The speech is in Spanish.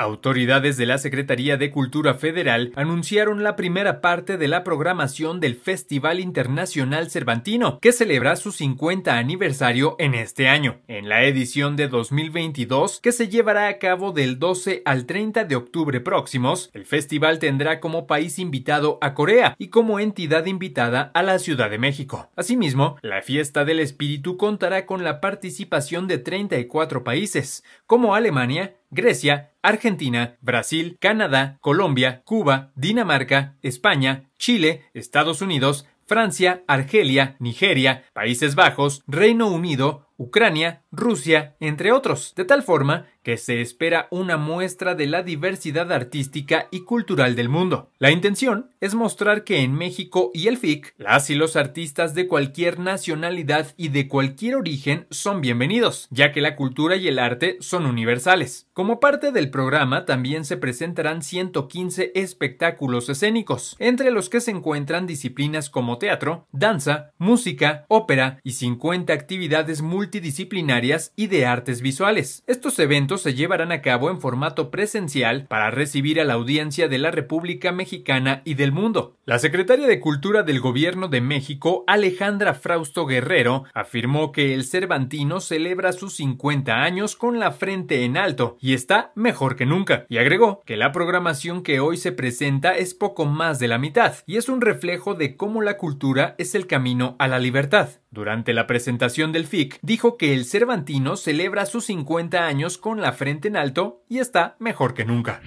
Autoridades de la Secretaría de Cultura Federal anunciaron la primera parte de la programación del Festival Internacional Cervantino, que celebra su 50 aniversario en este año, en la edición de 2022 que se llevará a cabo del 12 al 30 de octubre próximos. El festival tendrá como país invitado a Corea y como entidad invitada a la Ciudad de México. Asimismo, la Fiesta del Espíritu contará con la participación de 34 países, como Alemania, Grecia, Argentina, Brasil, Canadá, Colombia, Cuba, Dinamarca, España, Chile, Estados Unidos, Francia, Argelia, Nigeria, Países Bajos, Reino Unido, Ucrania, Rusia, entre otros, de tal forma que se espera una muestra de la diversidad artística y cultural del mundo. La intención es mostrar que en México y el FIC, las y los artistas de cualquier nacionalidad y de cualquier origen son bienvenidos, ya que la cultura y el arte son universales. Como parte del programa también se presentarán 115 espectáculos escénicos, entre los que se encuentran disciplinas como teatro, danza, música, ópera y 50 actividades multidisciplinarias y de artes visuales. Estos eventos se llevarán a cabo en formato presencial para recibir a la audiencia de la República Mexicana y del mundo. La secretaria de Cultura del Gobierno de México, Alejandra Frausto Guerrero, afirmó que el Cervantino celebra sus 50 años con la frente en alto y está mejor que nunca, y agregó que la programación que hoy se presenta es poco más de la mitad y es un reflejo de cómo la cultura es el camino a la libertad. Durante la presentación del FIC, dijo que el Cervantino Cervantino celebra sus 50 años con la frente en alto y está mejor que nunca.